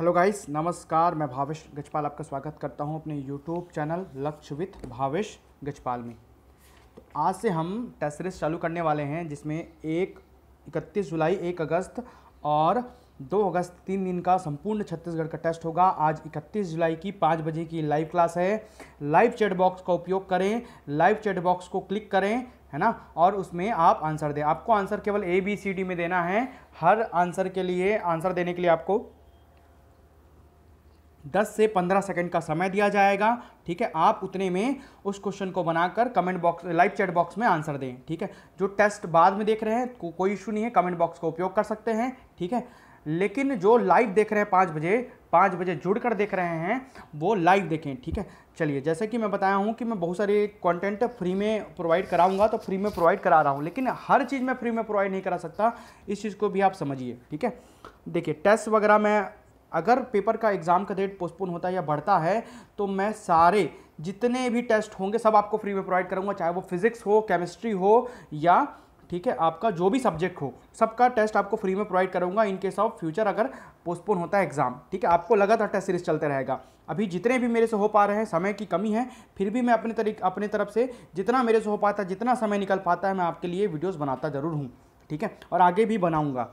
hello guys नमस्कार मैं भावेश गजपाल आपका स्वागत करता हूं अपने YouTube channel Lakshya with Bhavesh Gajpal में तो आज से हम टेस्ट सीरीज चालू करने वाले हैं जिसमें एक इकतीस जुलाई एक अगस्त और दो अगस्त तीन दिन का संपूर्ण छत्तीसगढ़ का टेस्ट होगा आज इकतीस जुलाई की पाँच बजे की लाइव क्लास है लाइव चैट बॉक्स का उपयोग करें लाइव चैट बॉक्स को क्लिक करें है ना और उसमें आप आंसर दें आपको आंसर केवल ए बी सी डी में देना है हर आंसर के लिए आंसर देने के लिए आपको 10 से 15 सेकंड का समय दिया जाएगा ठीक है आप उतने में उस क्वेश्चन को बनाकर comment box live chat box में आंसर दें ठीक है जो टेस्ट बाद में देख रहे हैं को, कोई इशू नहीं है कमेंट बॉक्स का उपयोग कर सकते हैं ठीक है लेकिन जो लाइव देख रहे हैं पाँच बजे पाँच बजे जुड़ कर देख रहे हैं वो लाइव देखें ठीक है चलिए जैसे कि मैं बताया हूँ कि मैं बहुत सारे कंटेंट फ्री में प्रोवाइड कराऊंगा तो फ्री में प्रोवाइड करा रहा हूँ लेकिन हर चीज़ मैं फ्री में प्रोवाइड नहीं करा सकता इस चीज़ को भी आप समझिए ठीक है देखिए टेस्ट वगैरह मैं अगर पेपर का एग्ज़ाम का डेट पोस्टपोन होता है या बढ़ता है तो मैं सारे जितने भी टेस्ट होंगे सब आपको फ्री में प्रोवाइड करूँगा चाहे वो फिज़िक्स हो केमिस्ट्री हो या ठीक है आपका जो भी सब्जेक्ट हो सबका टेस्ट आपको फ्री में प्रोवाइड करूंगा इन केस ऑफ फ्यूचर अगर पोस्टपोन होता है एग्जाम ठीक है आपको लगातार टेस्ट सीरीज चलते रहेगा अभी जितने भी मेरे से हो पा रहे हैं समय की कमी है फिर भी मैं अपने तरीक अपने तरफ से जितना मेरे से हो पाता है जितना समय निकल पाता है मैं आपके लिए वीडियोज़ बनाता ज़रूर हूँ ठीक है और आगे भी बनाऊँगा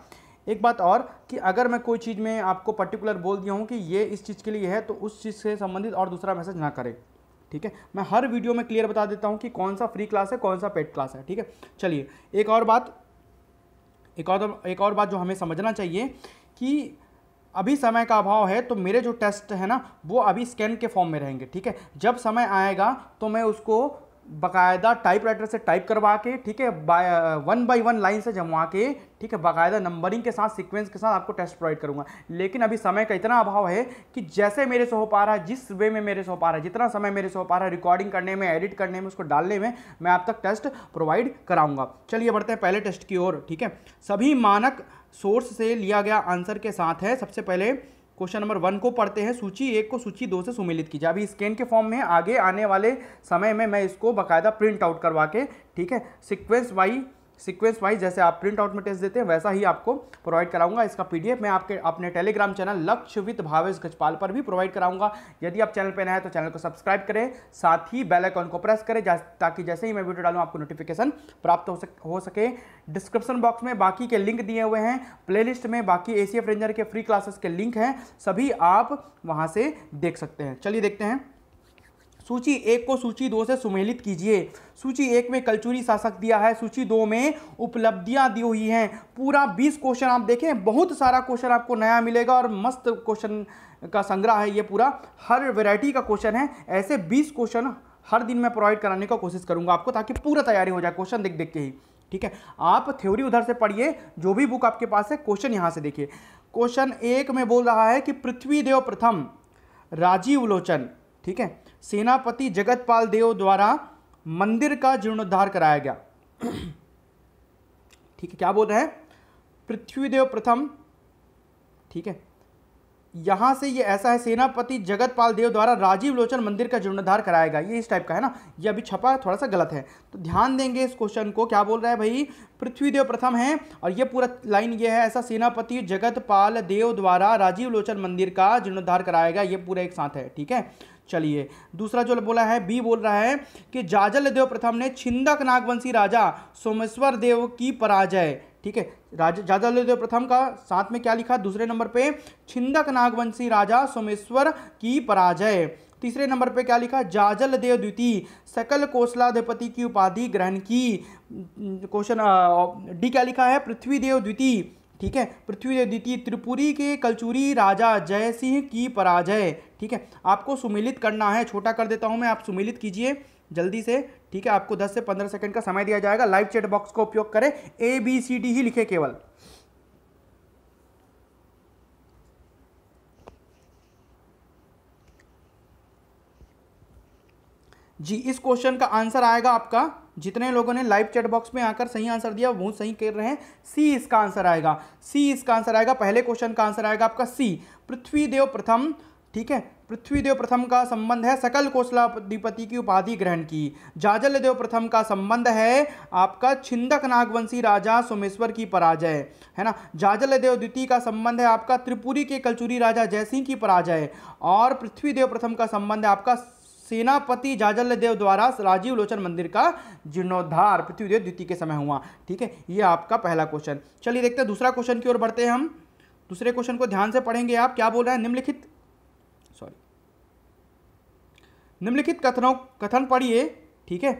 एक बात और कि अगर मैं कोई चीज़ में आपको पर्टिकुलर बोल दिया हूँ कि ये इस चीज़ के लिए है तो उस चीज़ से संबंधित और दूसरा मैसेज ना करें ठीक है मैं हर वीडियो में क्लियर बता देता हूँ कि कौन सा फ्री क्लास है कौन सा पेड क्लास है ठीक है चलिए एक और बात एक और एक और बात जो हमें समझना चाहिए कि अभी समय का अभाव है तो मेरे जो टेस्ट है ना वो अभी स्कैन के फॉर्म में रहेंगे ठीक है जब समय आएगा तो मैं उसको बाकायदा टाइपराइटर से टाइप करवा के ठीक है वन बाई वन लाइन से जमवा के ठीक है बाकायदा नंबरिंग के साथ सीक्वेंस के साथ आपको टेस्ट प्रोवाइड करूंगा लेकिन अभी समय का इतना अभाव है कि जैसे मेरे से हो पा रहा है जिस वे में मेरे से हो पा रहा है जितना समय मेरे से हो पा रहा है रिकॉर्डिंग करने में एडिट करने में उसको डालने में मैं आप तक टेस्ट प्रोवाइड कराऊंगा चलिए बढ़ते हैं पहले टेस्ट की ओर ठीक है सभी मानक सोर्स से लिया गया आंसर के साथ है सबसे पहले क्वेश्चन नंबर वन को पढ़ते हैं सूची एक को सूची दो से सुमिलित कीजिए अभी स्कैन के फॉर्म में आगे आने वाले समय में मैं इसको बाकायदा प्रिंट आउट करवा के ठीक है सिक्वेंस वाई सीक्वेंस वाइज जैसे आप प्रिंट आउट में टेस्ट देते हैं वैसा ही आपको प्रोवाइड कराऊंगा इसका पीडीएफ मैं आपके अपने Telegram channel Lakshya with Bhavesh Gajpal पर भी प्रोवाइड कराऊंगा यदि आप चैनल पर नए हैं तो चैनल को सब्सक्राइब करें साथ ही बेल आइकॉन को प्रेस करें ताकि जैसे ही मैं वीडियो डालूँ आपको नोटिफिकेशन प्राप्त हो सक हो सके डिस्क्रिप्शन बॉक्स में बाकी के लिंक दिए हुए हैं प्ले में बाकी ए रेंजर के फ्री क्लासेस के लिंक हैं सभी आप वहाँ से देख सकते हैं चलिए देखते हैं सूची एक को सूची दो से सुमेलित कीजिए सूची एक में कलचुरी शासक दिया है सूची दो में उपलब्धियां दी हुई हैं पूरा बीस क्वेश्चन आप देखें बहुत सारा क्वेश्चन आपको नया मिलेगा और मस्त क्वेश्चन का संग्रह है ये पूरा हर वेराइटी का क्वेश्चन है ऐसे बीस क्वेश्चन हर दिन मैं प्रोवाइड कराने का कोशिश करूँगा आपको ताकि पूरा तैयारी हो जाए क्वेश्चन देख देख के ही ठीक है आप थ्योरी उधर से पढ़िए जो भी बुक आपके पास है क्वेश्चन यहाँ से देखिए क्वेश्चन एक में बोल रहा है कि पृथ्वी देव प्रथम राजीव लोचन ठीक है सेनापति जगतपाल देव द्वारा मंदिर का जीर्णोद्धार कराया गया ठीक है क्या बोल रहे हैं पृथ्वीदेव प्रथम ठीक है यहां से ये ऐसा है सेनापति जगतपाल देव द्वारा राजीव लोचन मंदिर का जीर्णोद्धार कराएगा ये इस टाइप का है ना ये अभी छपा है थोड़ा सा गलत है तो ध्यान देंगे इस क्वेश्चन को क्या बोल रहा है भाई पृथ्वीदेव प्रथम है और ये पूरा लाइन ये है ऐसा सेनापति जगतपाल देव द्वारा राजीव लोचन मंदिर का जीर्णोद्धार कराएगा ये पूरा एक साथ है ठीक है चलिए दूसरा जो बोला है बी बोल रहा है कि जाजल देव प्रथम ने छिंदक नागवंशी राजा सोमेश्वर देव की पराजय ठीक है राजा देव प्रथम का साथ में क्या लिखा दूसरे नंबर पे छिंदक नागवंशी राजा सोमेश्वर की पराजय तीसरे नंबर पे क्या लिखा जाजल देव द्वितीय सकल कोसलाधिपति की उपाधि ग्रहण की क्वेश्चन डी क्या लिखा है पृथ्वी देव द्वितीय ठीक है पृथ्वी द्वितीय त्रिपुरी के कलचुरी राजा जय सिंह की पराजय ठीक है आपको सुमिलित करना है छोटा कर देता हूँ मैं आप सुमिलित कीजिए जल्दी से ठीक है आपको 10 से 15 सेकंड का समय दिया जाएगा लाइव चैट बॉक्स का उपयोग करें ए बी सी डी ही लिखे केवल जी इस क्वेश्चन का आंसर आएगा आपका जितने लोगों ने लाइव चैट बॉक्स में आकर सही आंसर दिया वो सही कर रहे हैं सी इसका आंसर आएगा सी इसका आंसर आएगा पहले क्वेश्चन का आंसर आएगा आपका सी पृथ्वीदेव प्रथम ठीक है पृथ्वीदेव प्रथम का संबंध है सकल कोसलाधिपति की उपाधि ग्रहण की जाजल देव प्रथम का संबंध है आपका छिंदक नागवंशी राजा सोमेश्वर की पराजय है ना जाजल देव द्वितीय का संबंध है आपका त्रिपुरी के कलचुरी राजा जयसिंह की पराजय और पृथ्वीदेव प्रथम का संबंध है आपका सेनापति जाजल देव द्वारा राजीव लोचन मंदिर का जीर्णोद्धार पृथ्वीदेव द्वितीय के समय हुआ ठीक है ये आपका पहला क्वेश्चन चलिए देखते हैं दूसरा क्वेश्चन की ओर बढ़ते हैं हम दूसरे क्वेश्चन को ध्यान से पढ़ेंगे आप क्या बोल रहे हैं निम्नलिखित सॉरी निम्नलिखित कथनों कथन पढ़िए ठीक है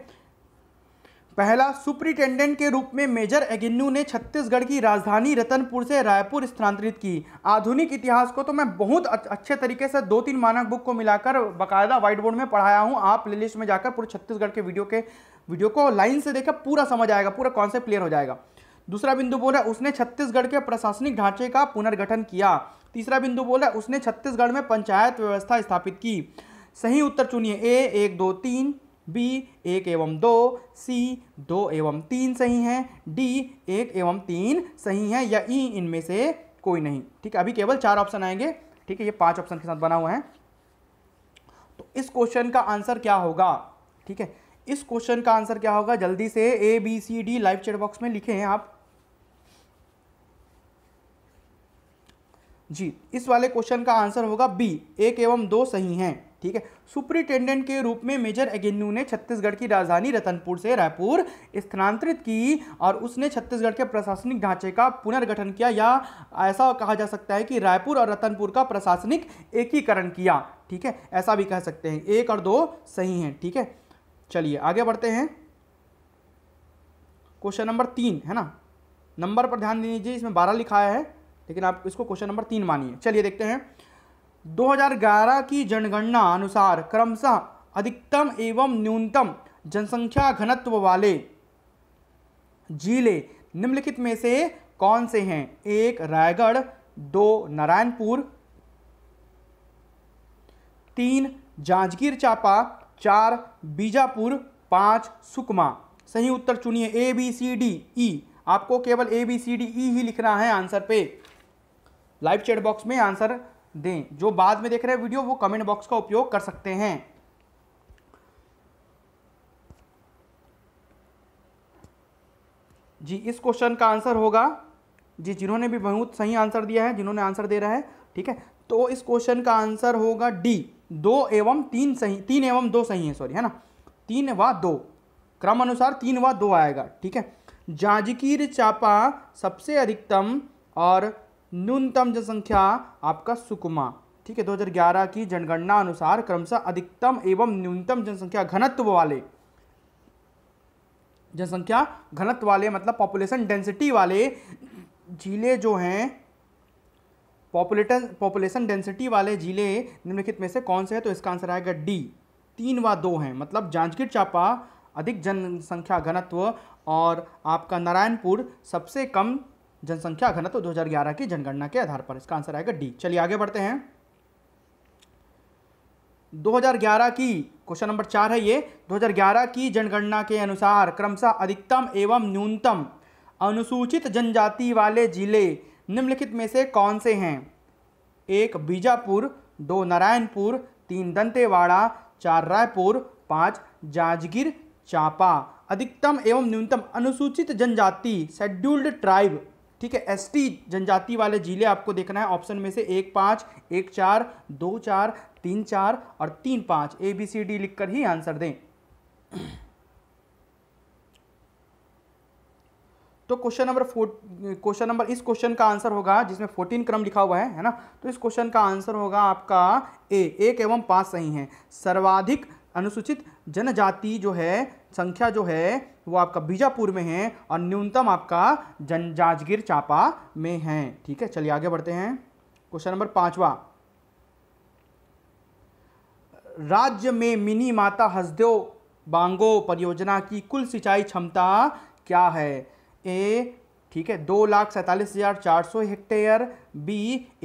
पहला सुप्रिंटेंडेंट के रूप में मेजर एगिन्यू ने छत्तीसगढ़ की राजधानी रतनपुर से रायपुर स्थानांतरित की आधुनिक इतिहास को तो मैं बहुत अच्छे तरीके से दो तीन मानक बुक को मिलाकर बाकायदा व्हाइट बोर्ड में पढ़ाया हूँ आप प्ले लिस्ट में जाकर पूरे छत्तीसगढ़ के वीडियो के वीडियो को लाइन से देखकर पूरा समझ आएगा पूरा कॉन्सेप्ट क्लियर हो जाएगा दूसरा बिंदु बोला उसने छत्तीसगढ़ के प्रशासनिक ढांचे का पुनर्गठन किया तीसरा बिंदु बोला उसने छत्तीसगढ़ में पंचायत व्यवस्था स्थापित की सही उत्तर चुनिए ए एक दो तीन बी एक एवं दो सी दो एवं तीन सही हैं डी एक एवं तीन सही हैं या ई इनमें से कोई नहीं ठीक है अभी केवल चार ऑप्शन आएंगे ठीक है ये पांच ऑप्शन के साथ बना हुआ है तो इस क्वेश्चन का आंसर क्या होगा ठीक है इस क्वेश्चन का आंसर क्या होगा जल्दी से A B C D live chat box में लिखे हैं आप जी इस वाले क्वेश्चन का आंसर होगा बी एक एवं दो सही हैं ठीक है सुपरिटेंडेंट के रूप में मेजर एगेन्यू ने छत्तीसगढ़ की राजधानी रतनपुर से रायपुर स्थानांतरित की और उसने छत्तीसगढ़ के प्रशासनिक ढांचे का पुनर्गठन किया या ऐसा कहा जा सकता है कि रायपुर और रतनपुर का प्रशासनिक एकीकरण किया ठीक है ऐसा भी कह सकते हैं एक और दो सही हैं ठीक है चलिए आगे बढ़ते हैं क्वेश्चन नंबर तीन है ना नंबर पर ध्यान दीजिए इसमें बारह लिखा है लेकिन आप इसको क्वेश्चन नंबर तीन मानिए चलिए देखते हैं 2011 की जनगणना अनुसार क्रमशः अधिकतम एवं न्यूनतम जनसंख्या घनत्व वाले जिले निम्नलिखित में से कौन से हैं एक रायगढ़ दो नारायणपुर तीन जांजगीर चापा चार बीजापुर पाँच सुकमा सही उत्तर चुनिए ए बी सी डी ई आपको केवल ए बी सी डी ई ही लिखना है आंसर पे लाइव चैट बॉक्स में आंसर दें जो बाद में देख रहे हैं वीडियो वो कमेंट बॉक्स का उपयोग कर सकते हैं जी इस क्वेश्चन का आंसर होगा जी जिन्होंने भी बहुत सही आंसर दिया है जिन्होंने आंसर दे रहा है ठीक है तो इस क्वेश्चन का आंसर होगा डी दो एवं तीन सही तीन एवं दो सही है सॉरी है ना तीन व दो क्रम अनुसार तीन व दो आएगा ठीक है जांजगीर चापा सबसे अधिकतम और न्यूनतम जनसंख्या आपका सुकुमा ठीक है 2011 की जनगणना अनुसार क्रमशः अधिकतम एवं न्यूनतम जनसंख्या घनत्व वाले जनसंख्या घनत्व वाले मतलब पॉपुलेशन डेंसिटी वाले जिले जो हैं पॉपुलेटन पॉपुलेशन डेंसिटी वाले जिले निम्नलिखित में से कौन से हैं तो इसका आंसर आएगा डी तीन व दो हैं मतलब जांजगीर चांपा अधिक जनसंख्या घनत्व और आपका नारायणपुर सबसे कम जनसंख्या घनत्व तो 2011 की जनगणना के आधार पर इसका आंसर आएगा डी चलिए आगे बढ़ते हैं 2011 की क्वेश्चन नंबर चार है ये 2011 की जनगणना के अनुसार क्रमशः अधिकतम एवं न्यूनतम अनुसूचित जनजाति वाले जिले निम्नलिखित में से कौन से हैं एक बीजापुर दो नारायणपुर तीन दंतेवाड़ा चार रायपुर पाँच जांजगीर चांपा अधिकतम एवं न्यूनतम अनुसूचित जनजाति शेड्यूल्ड ट्राइब ठीक है एसटी जनजाति वाले ज़िले आपको देखना है ऑप्शन में से एक पाँच एक चार दो चार तीन चार और तीन पाँच ए बी सी डी लिखकर ही आंसर दें तो question number four question number इस क्वेश्चन का आंसर होगा जिसमें फोर्टीन क्रम लिखा हुआ है है ना तो इस क्वेश्चन का आंसर होगा आपका ए एक एवं पाँच सही हैं सर्वाधिक अनुसूचित जनजाति जो है संख्या जो है वो आपका बीजापुर में है और न्यूनतम आपका जनजाजगीर चापा में है ठीक है चलिए आगे बढ़ते हैं क्वेश्चन नंबर पांचवा राज्य में मिनी माता हसदेव बांगो परियोजना की कुल सिंचाई क्षमता क्या है ए ठीक है दो लाख सैंतालीस हज़ार चार सौ हेक्टेयर बी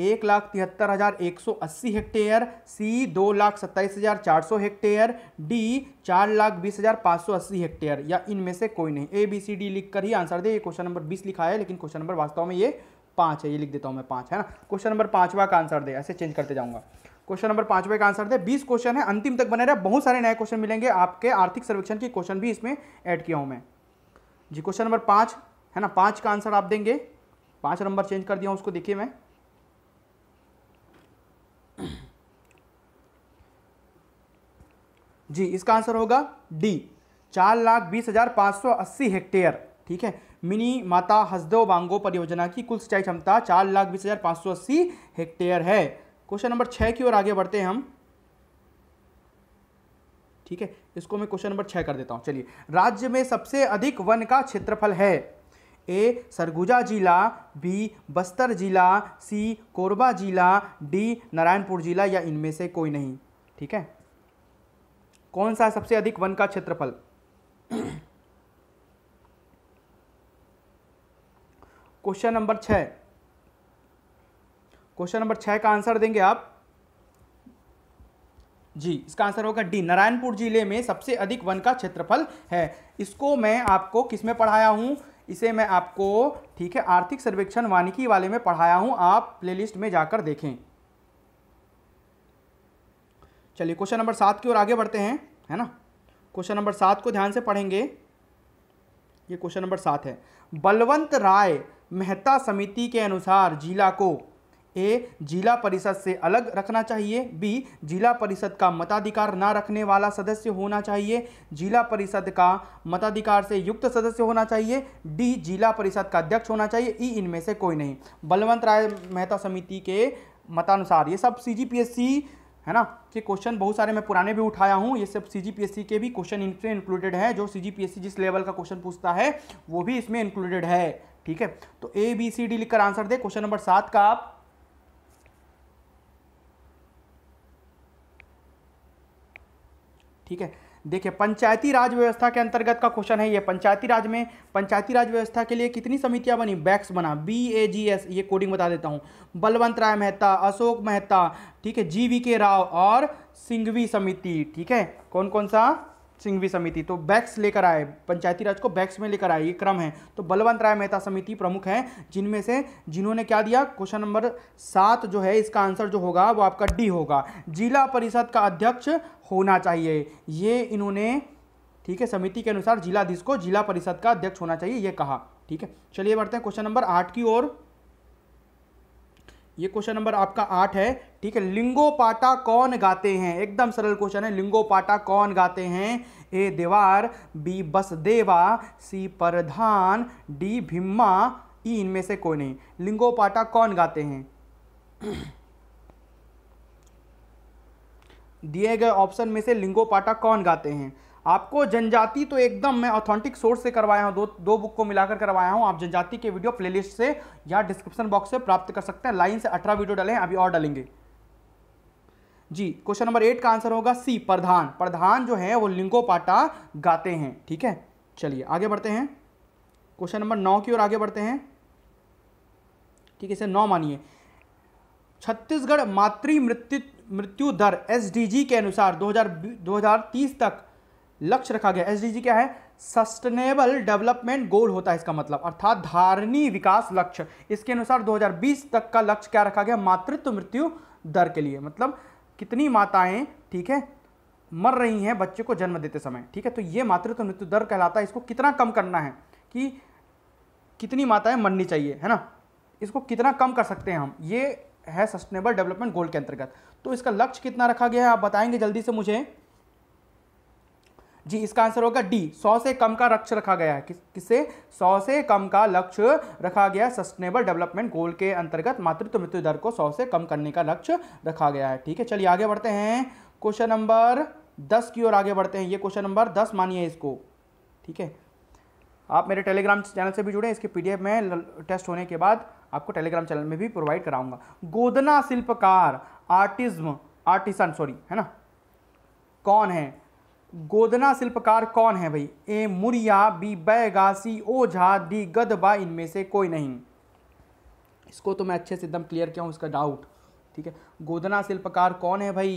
एक लाख तिहत्तर हज़ार एक सौ अस्सी हेक्टेयर सी दो लाख सत्ताईस हज़ार चार सौ हेक्टेयर डी चार लाख बीस हज़ार पाँच सौ अस्सी हेक्टेयर या इनमें से कोई नहीं ए बी सी डी लिखकर ही आंसर दे ये क्वेश्चन नंबर बीस लिखा है लेकिन क्वेश्चन नंबर वास्तव में ये पाँच है ये लिख देता हूँ मैं पाँच है ना क्वेश्चन नंबर पाँचवा का आंसर दे ऐसे चेंज करते जाऊँगा क्वेश्चन नंबर पाँचवा का आंसर दे बीस क्वेश्चन है अंतिम तक बने रहे बहुत सारे नए क्वेश्चन मिलेंगे आपके आर्थिक सर्वेक्षण के क्वेश्चन भी इसमें ऐड किया हूँ मैं जी क्वेश्चन नंबर पाँच है ना पांच का आंसर आप देंगे पांच नंबर चेंज कर दिया उसको देखिए मैं जी इसका आंसर होगा डी चार लाख बीस हजार पाँच सौ अस्सी हेक्टेयर ठीक है मिनी माता हसदेव बांगो परियोजना की कुल सिंचाई क्षमता चार लाख बीस हजार पाँच सौ अस्सी हेक्टेयर है क्वेश्चन नंबर छः की ओर आगे बढ़ते हैं हम ठीक है इसको मैं क्वेश्चन नंबर छः कर देता हूँ चलिए राज्य में सबसे अधिक वन का क्षेत्रफल है ए सरगुजा जिला बी बस्तर जिला सी कोरबा जिला डी नारायणपुर जिला या इनमें से कोई नहीं ठीक है कौन सा सबसे अधिक वन का क्षेत्रफल क्वेश्चन नंबर छ क्वेश्चन नंबर छः का आंसर देंगे आप जी इसका आंसर होगा डी नारायणपुर जिले में सबसे अधिक वन का क्षेत्रफल है इसको मैं आपको किसमें पढ़ाया हूँ इसे मैं आपको ठीक है आर्थिक सर्वेक्षण वानिकी वाले में पढ़ाया हूं आप प्लेलिस्ट में जाकर देखें चलिए क्वेश्चन नंबर सात की ओर आगे बढ़ते हैं है ना क्वेश्चन नंबर सात को ध्यान से पढ़ेंगे ये क्वेश्चन नंबर सात है बलवंत राय मेहता समिति के अनुसार जिला को ए जिला परिषद से अलग रखना चाहिए बी जिला परिषद का मताधिकार ना रखने वाला सदस्य होना चाहिए जिला परिषद का मताधिकार से युक्त सदस्य होना चाहिए डी जिला परिषद का अध्यक्ष होना चाहिए ई इनमें से कोई नहीं बलवंत राय मेहता समिति के मतानुसार ये सब सी जी पी एस सी है ना कि क्वेश्चन बहुत सारे मैं पुराने भी उठाया हूँ ये सब सी के भी क्वेश्चन इनसे इंक्लूडेड है जो सी जिस लेवल का क्वेश्चन पूछता है वो भी इसमें इंक्लूडेड है ठीक है तो ए बी सी डी लिखकर आंसर दे क्वेश्चन नंबर सात का आप ठीक है देखिए पंचायती राज व्यवस्था के अंतर्गत का क्वेश्चन है ये पंचायती राज में पंचायती राज व्यवस्था के लिए कितनी समितियां बनी बैक्स बना बी ए जी एस ये कोडिंग बता देता हूँ बलवंत राय मेहता अशोक मेहता ठीक है जी वी के राव और सिंघवी समिति ठीक है कौन कौन सा सिंघवी समिति तो बैक्स लेकर आए पंचायती राज को बैक्स में लेकर आए ये क्रम है तो बलवंत राय मेहता समिति प्रमुख हैं जिनमें से जिन्होंने क्या दिया क्वेश्चन नंबर सात जो है इसका आंसर जो होगा वो आपका डी होगा जिला परिषद का अध्यक्ष होना चाहिए ये इन्होंने ठीक है समिति के अनुसार जिलाधीश को जिला परिषद का अध्यक्ष होना चाहिए यह कहा ठीक है चलिए बढ़ते हैं क्वेश्चन नंबर आठ की ओर ये क्वेश्चन नंबर आपका आठ है ठीक है लिंगोपाटा कौन गाते हैं एकदम सरल क्वेश्चन है लिंगोपाटा कौन गाते हैं ए देवार बी बस देवा सी प्रधान डी भिम्मा ई इनमें से कोई नहीं लिंगोपाटा कौन गाते हैं दिए गए ऑप्शन में से लिंगो पाटा कौन गाते हैं आपको जनजाति तो एकदम मैं ऑथेंटिक सोर्स से करवाया हूँ दो दो बुक को मिलाकर करवाया हूँ आप जनजाति के वीडियो प्लेलिस्ट से या डिस्क्रिप्शन बॉक्स से प्राप्त कर सकते हैं लाइन से अठारह वीडियो डालें अभी और डालेंगे जी क्वेश्चन नंबर एट का आंसर होगा सी प्रधान प्रधान जो है वो लिंगो पाटा गाते हैं ठीक है चलिए आगे बढ़ते हैं क्वेश्चन नंबर नौ की ओर आगे बढ़ते हैं ठीक है इसे नौ मानिए छत्तीसगढ़ मातृ मृत्यु मृत्यु दर एस के अनुसार 2000 2030 तक लक्ष्य रखा गया एस क्या है सस्टेनेबल डेवलपमेंट गोल होता है इसका मतलब अर्थात धारणी विकास लक्ष्य इसके अनुसार 2020 तक का लक्ष्य क्या रखा गया मातृत्व मृत्यु दर के लिए मतलब कितनी माताएं ठीक है मर रही हैं बच्चे को जन्म देते समय ठीक है तो ये मातृत्व मृत्यु दर कहलाता है इसको कितना कम करना है कि कितनी माताएं मरनी चाहिए है ना इसको कितना कम कर सकते हैं हम ये है सस्टेनेबल डेवलपमेंट गोल के अंतर्गत तो इसका लक्ष्य कितना रखा गया है आप बताएंगे जल्दी से मुझे जी इसका आंसर होगा डी सौ से कम का लक्ष्य रखा गया है किससे सौ से कम का लक्ष्य रखा गया है सस्टेनेबल डेवलपमेंट गोल के अंतर्गत मातृत्व मृत्यु दर को सौ से कम करने का लक्ष्य रखा गया है ठीक है चलिए आगे बढ़ते हैं क्वेश्चन नंबर दस की ओर आगे बढ़ते हैं ये क्वेश्चन नंबर दस मानिए इसको ठीक है आप मेरे टेलीग्राम चैनल से भी जुड़े इसके पीडीएफ में टेस्ट होने के बाद आपको टेलीग्राम चैनल में भी प्रोवाइड कराऊंगा गोदना शिल्पकार आर्टिज्म आर्टिसन सॉरी है ना कौन है गोदना शिल्पकार कौन है भाई A Muria B Baiga C Ojha D Gadaba इनमें से कोई नहीं इसको तो मैं अच्छे से एकदम क्लियर किया हूँ इसका डाउट ठीक है गोदना शिल्पकार कौन है भाई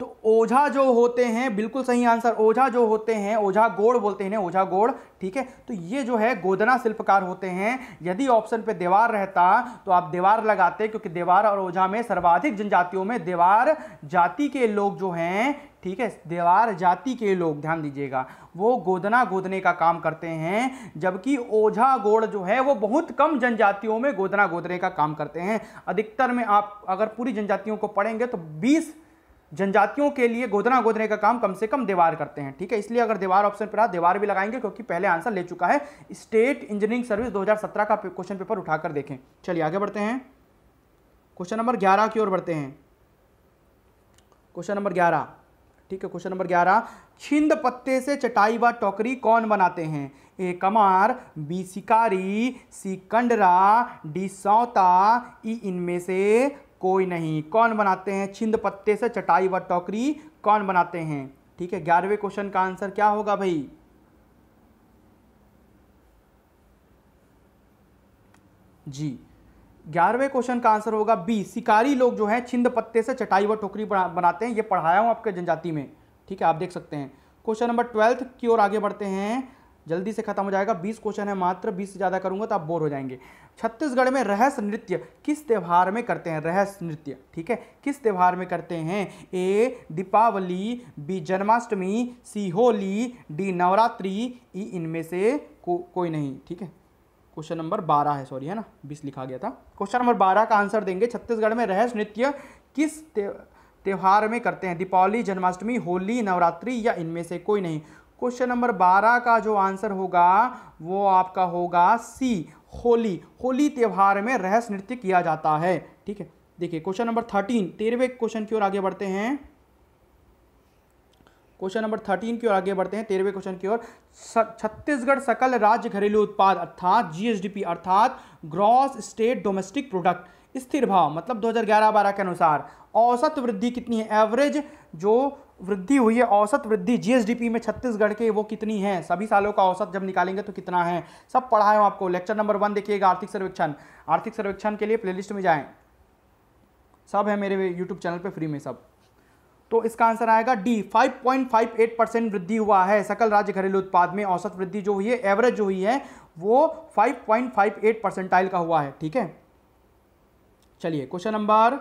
तो ओझा जो होते हैं बिल्कुल सही आंसर ओझा जो होते हैं ओझा गोड़ बोलते हैं ओझा गोड़ ठीक है तो ये जो है गोदना शिल्पकार होते हैं यदि ऑप्शन पे दीवार रहता तो आप दीवार लगाते क्योंकि दीवार और ओझा में सर्वाधिक जनजातियों में देवार जाति के लोग जो हैं ठीक है देवार जाति के लोग ध्यान दीजिएगा वो गोदना गोदने का काम करते हैं जबकि ओझा गोड़ जो है वो बहुत कम जनजातियों में गोदना गोदने का काम करते हैं अधिकतर में आप अगर पूरी जनजातियों को पढ़ेंगे तो बीस जनजातियों के लिए गोदना गोदने का काम कम से कम देवार करते हैं ठीक है इसलिए अगर देवार ऑप्शन पर रहा देवार भी लगाएंगे क्योंकि पहले आंसर ले चुका है स्टेट इंजीनियरिंग सर्विस 2017 का क्वेश्चन पेपर उठाकर देखें चलिए आगे बढ़ते हैं क्वेश्चन नंबर 11 की ओर बढ़ते हैं क्वेश्चन नंबर ग्यारह ठीक है क्वेश्चन नंबर ग्यारह छिंद पत्ते से चटाई व टोकरी कौन बनाते हैं ए कमार बी शिकारी सी कंडरा डी सौता ई इनमें से कोई नहीं कौन बनाते हैं छिंद पत्ते से चटाई व टोकरी कौन बनाते हैं ठीक है ग्यारहवें क्वेश्चन का आंसर क्या होगा भाई जी ग्यारहवें क्वेश्चन का आंसर होगा बी शिकारी लोग जो हैं छिंद पत्ते से चटाई व टोकरी बनाते हैं ये पढ़ाया हूँ आपके जनजाति में ठीक है आप देख सकते हैं क्वेश्चन नंबर ट्वेल्थ की ओर आगे बढ़ते हैं जल्दी से खत्म हो जाएगा 20 क्वेश्चन है मात्र 20 से ज़्यादा करूंगा तो आप बोर हो जाएंगे छत्तीसगढ़ में रहस्य नृत्य किस त्यौहार में करते हैं रहस्य नृत्य ठीक है किस त्यौहार में करते हैं A Deepawali B Janmashtami C Holi D Navratri E इनमें से को, कोई नहीं ठीक है क्वेश्चन नंबर बारह है सॉरी है ना बीस लिखा गया था क्वेश्चन नंबर बारह का आंसर देंगे छत्तीसगढ़ में रहस्य नृत्य किस त्यौहार में करते हैं दीपावली जन्माष्टमी होली नवरात्रि या इनमें से कोई नहीं क्वेश्चन नंबर बारह का जो आंसर होगा वो आपका होगा सी होली होली त्यौहार में रहस्य नृत्य किया जाता है ठीक है देखिए क्वेश्चन नंबर थर्टीन तेरहवें क्वेश्चन की ओर आगे बढ़ते हैं क्वेश्चन नंबर थर्टीन की ओर आगे बढ़ते हैं तेरहवें क्वेश्चन की ओर छत्तीसगढ़ सकल राज्य घरेलू उत्पाद अर्थात जीएसडीपी अर्थात ग्रॉस स्टेट डोमेस्टिक प्रोडक्ट स्थिर भाव मतलब 2011-12 के अनुसार औसत वृद्धि कितनी है एवरेज जो वृद्धि हुई है औसत वृद्धि जीएसडीपी में छत्तीसगढ़ के वो कितनी है सभी सालों का औसत जब निकालेंगे तो कितना है सब पढ़ाए आपको लेक्चर नंबर वन देखिएगा आर्थिक सर्वेक्षण आर्थिक सर्वेक्षण के लिए प्ले में जाएँ सब है मेरे यूट्यूब चैनल पर फ्री में सब तो इसका आंसर आएगा डी 5.58 परसेंट वृद्धि हुआ है सकल राज्य घरेलू उत्पाद में औसत वृद्धि जो हुई है एवरेज जो हुई है वो 5.58 परसेंटाइल का हुआ है ठीक है चलिए क्वेश्चन नंबर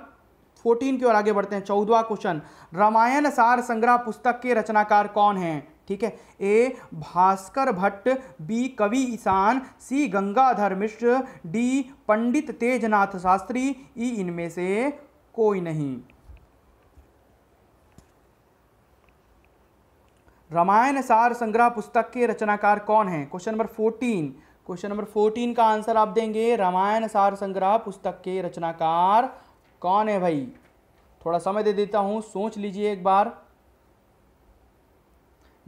फोर्टीन की ओर आगे बढ़ते हैं चौदवा क्वेश्चन रामायण सार संग्रह पुस्तक के रचनाकार कौन हैं ठीक है ए भास्कर भट्ट बी कवि Ishan C Gangadhar Mishra D Pandit Tejnath Shastri E इनमें से कोई नहीं रामायण सार संग्रह पुस्तक के रचनाकार कौन हैं question number fourteen question number fourteen का आंसर आप देंगे रामायण सार संग्रह पुस्तक के रचनाकार कौन है भाई थोड़ा समय दे देता हूं सोच लीजिए एक बार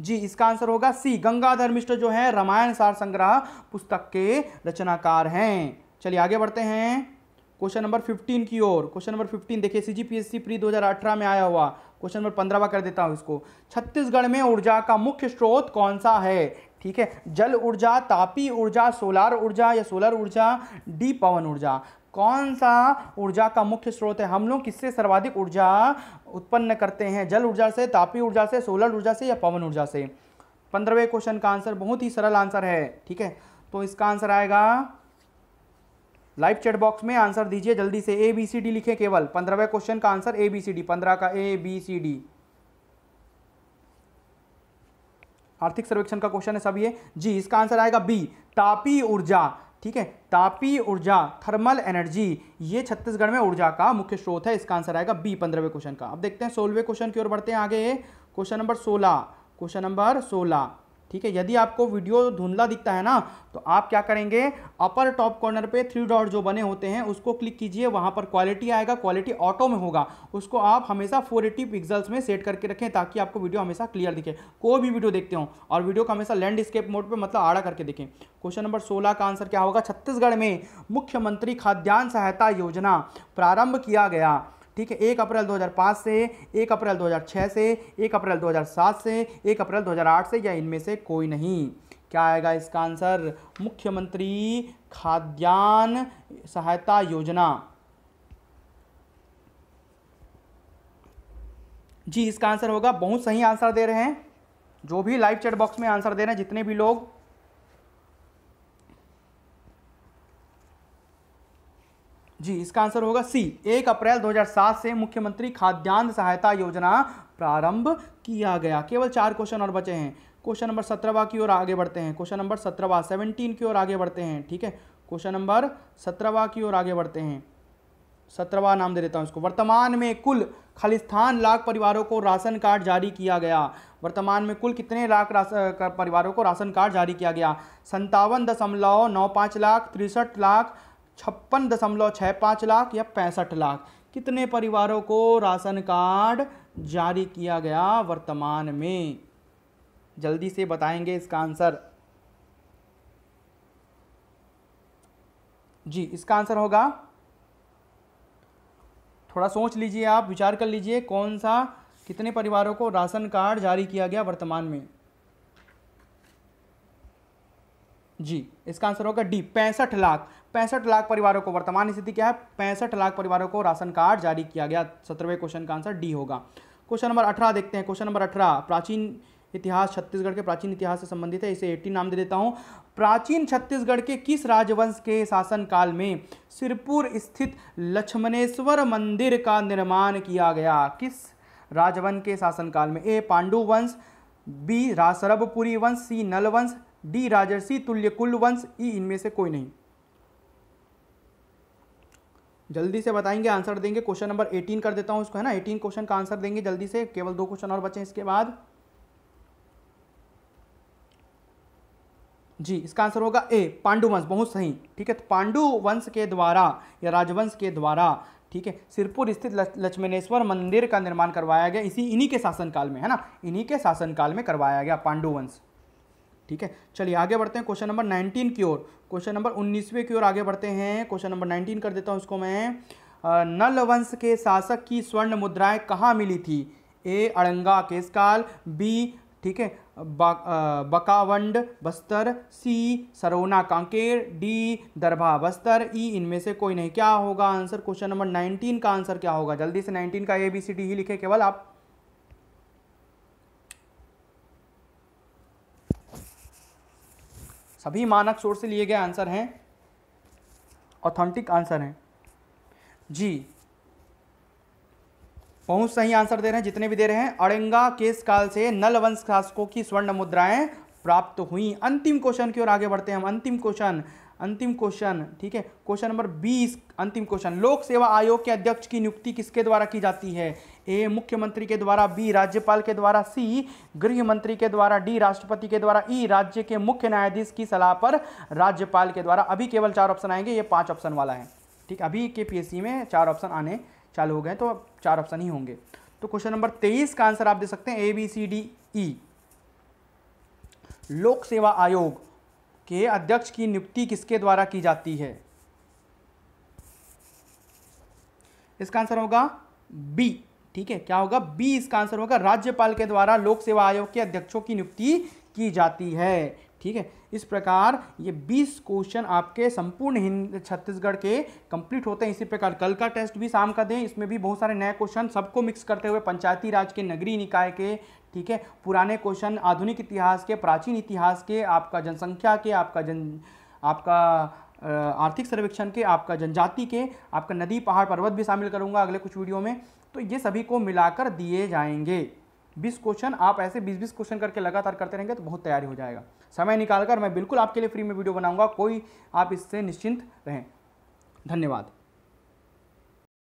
जी इसका आंसर होगा सी गंगाधर मिश्र जो है रामायण सार संग्रह पुस्तक के रचनाकार हैं चलिए आगे बढ़ते हैं क्वेश्चन नंबर फिफ्टीन की ओर क्वेश्चन नंबर फिफ्टीन देखिए C G P S C pre दो हज़ार अठारह में आया हुआ क्वेश्चन नंबर पंद्रहवा कर देता हूँ इसको छत्तीसगढ़ में ऊर्जा का मुख्य स्रोत कौन सा है ठीक है जल ऊर्जा तापी ऊर्जा सोलार ऊर्जा या सोलर ऊर्जा डी पवन ऊर्जा कौन सा ऊर्जा का मुख्य स्रोत है हम लोग किससे सर्वाधिक ऊर्जा उत्पन्न करते हैं जल ऊर्जा से तापी ऊर्जा से सोलर ऊर्जा से या पवन ऊर्जा से पंद्रहवें क्वेश्चन का आंसर बहुत ही सरल आंसर है ठीक है तो इसका आंसर आएगा लाइव चैट बॉक्स में आंसर दीजिए जल्दी से ए बी सी डी लिखें केवल पंद्रहवें क्वेश्चन का answer A B C D पंद्रह का ए बी सी डी आर्थिक सर्वेक्षण का क्वेश्चन है सब ये जी इसका आंसर आएगा बी तापी ऊर्जा ठीक है तापी ऊर्जा थर्मल एनर्जी ये छत्तीसगढ़ में ऊर्जा का मुख्य स्रोत है इसका आंसर आएगा बी पंद्रहवें क्वेश्चन का अब देखते हैं सोलहवें क्वेश्चन की ओर बढ़ते हैं आगे क्वेश्चन नंबर सोलह क्वेश्चन नंबर सोलह ठीक है यदि आपको वीडियो धुंधला दिखता है ना तो आप क्या करेंगे अपर टॉप कॉर्नर पे थ्री डॉट जो बने होते हैं उसको क्लिक कीजिए वहां पर क्वालिटी आएगा क्वालिटी ऑटो में होगा उसको आप हमेशा 480 एटी पिक्जल्स में सेट करके रखें ताकि आपको वीडियो हमेशा क्लियर दिखे कोई भी वीडियो देखते हो और वीडियो का हमेशा लैंडस्केप मोड पर मतलब आड़ा करके देखें क्वेश्चन नंबर सोलह का आंसर क्या होगा छत्तीसगढ़ में मुख्यमंत्री खाद्यान्न सहायता योजना प्रारंभ किया गया ठीक है एक अप्रैल 2005 से एक अप्रैल 2006 से एक अप्रैल 2007 से एक अप्रैल 2008 से या इनमें से कोई नहीं क्या आएगा इसका आंसर मुख्यमंत्री खाद्यान्न सहायता योजना जी इसका आंसर होगा बहुत सही आंसर दे रहे हैं जो भी लाइव चैट बॉक्स में आंसर दे रहे हैं जितने भी लोग जी इसका आंसर होगा सी एक अप्रैल 2007 से मुख्यमंत्री खाद्यान्न सहायता योजना प्रारंभ किया गया केवल चार क्वेश्चन और बचे हैं क्वेश्चन नंबर सत्रहवा की ओर आगे बढ़ते हैं क्वेश्चन नंबर सत्रहवा सेवनटीन की ओर आगे बढ़ते हैं ठीक है क्वेश्चन नंबर सत्रहवा की ओर आगे बढ़ते हैं सत्रहवा नाम दे देता हूँ इसको वर्तमान में कुल खालिस्थान लाख परिवारों को राशन कार्ड जारी किया गया वर्तमान में कुल कितने लाख परिवारों को राशन कार्ड जारी किया गया संतावन दशमलव नौ पाँच लाख तिरसठ लाख छप्पन दशमलव छः पाँच लाख या पैंसठ लाख कितने परिवारों को राशन कार्ड जारी किया गया वर्तमान में जल्दी से बताएंगे इसका आंसर जी इसका आंसर होगा थोड़ा सोच लीजिए आप विचार कर लीजिए कौन सा कितने परिवारों को राशन कार्ड जारी किया गया वर्तमान में जी इसका आंसर होगा डी पैंसठ लाख पैंसठ लाख परिवारों को वर्तमान स्थिति क्या है पैंसठ लाख परिवारों को राशन कार्ड जारी किया गया सत्रहवें क्वेश्चन का आंसर डी होगा क्वेश्चन नंबर अठारह देखते हैं क्वेश्चन नंबर अठारह प्राचीन इतिहास छत्तीसगढ़ के प्राचीन इतिहास से संबंधित है इसे एट्टी नाम दे देता हूँ प्राचीन छत्तीसगढ़ के किस राजवंश के शासनकाल में सिरपुर स्थित लक्ष्मणेश्वर मंदिर का निर्माण किया गया किस राजवंश के शासनकाल में ए पांडु वंश बी रासरभपुरी वंश सी नलवंश डी राजर्षि तुल्य कुल वंश ई इनमें से कोई नहीं जल्दी से बताएंगे आंसर देंगे क्वेश्चन नंबर एटीन कर देता हूँ उसको है ना एटीन क्वेश्चन का आंसर देंगे जल्दी से केवल दो क्वेश्चन और बचे इसके बाद जी इसका आंसर होगा ए पांडुवंश बहुत सही ठीक है तो वंश के द्वारा या राजवंश के द्वारा ठीक है सिरपुर स्थित लक्ष्मणेश्वर मंदिर का निर्माण करवाया गया इसी इन्हीं के शासनकाल में है ना इन्हीं के शासनकाल में करवाया गया पांडुवंश ठीक है चलिए आगे बढ़ते हैं क्वेश्चन नंबर नाइनटीन की ओर क्वेश्चन नंबर उन्नीसवें की ओर आगे बढ़ते हैं क्वेश्चन नंबर नाइनटीन कर देता हूँ इसको मैं नल वंश के शासक की स्वर्ण मुद्राएं कहाँ मिली थी ए अड़ंगा केसकाल बी ठीक है Bakawand Bastar C Sarona Kanker D Darbha Bastar E इनमें से कोई नहीं क्या होगा आंसर क्वेश्चन नंबर 19 का आंसर क्या होगा जल्दी से 19 का ए बी सी डी ही लिखे केवल आप सभी मानक सोर्स से लिए गए आंसर हैं ऑथेंटिक आंसर हैं जी बहुत सही आंसर दे रहे हैं जितने भी दे रहे हैं अड़ंगा केस काल से नल वंश शासकों की स्वर्ण मुद्राएं प्राप्त हुई अंतिम क्वेश्चन की ओर आगे बढ़ते हैं हम अंतिम क्वेश्चन अंतिम क्वेश्चन ठीक है क्वेश्चन नंबर बीस अंतिम क्वेश्चन लोक सेवा आयोग के अध्यक्ष की नियुक्ति किसके द्वारा की जाती है ए मुख्यमंत्री के द्वारा बी राज्यपाल के द्वारा सी गृह मंत्री के द्वारा डी राष्ट्रपति के द्वारा ई राज्य के मुख्य न्यायाधीश की सलाह पर राज्यपाल के द्वारा अभी केवल चार ऑप्शन आएंगे ये पांच ऑप्शन वाला है ठीक अभी के पी में चार ऑप्शन आने चालू हो गए तो चार ऑप्शन ही होंगे तो क्वेश्चन नंबर तेईस का आंसर आप दे सकते हैं ए बी सी डी ई लोक सेवा आयोग के अध्यक्ष की नियुक्ति किसके द्वारा की जाती है इसका आंसर होगा बी ठीक है क्या होगा बी इसका आंसर होगा राज्यपाल के द्वारा लोक सेवा आयोग के अध्यक्षों की नियुक्ति की जाती है ठीक है इस प्रकार ये 20 क्वेश्चन आपके संपूर्ण हिंद छत्तीसगढ़ के कंप्लीट होते हैं इसी प्रकार कल का टेस्ट भी शाम का दें इसमें भी बहुत सारे नए क्वेश्चन सबको मिक्स करते हुए पंचायती राज के नगरीय निकाय के ठीक है पुराने क्वेश्चन आधुनिक इतिहास के प्राचीन इतिहास के आपका जनसंख्या के आपका जन आपका आर्थिक सर्वेक्षण के आपका जनजाति के आपका नदी पहाड़ पर्वत भी शामिल करूंगा अगले कुछ वीडियो में तो ये सभी को मिलाकर दिए जाएंगे बीस क्वेश्चन आप ऐसे बीस बीस क्वेश्चन करके लगातार करते रहेंगे तो बहुत तैयारी हो जाएगा समय निकाल कर मैं बिल्कुल आपके लिए फ्री में वीडियो बनाऊंगा कोई आप इससे निश्चिंत रहें धन्यवाद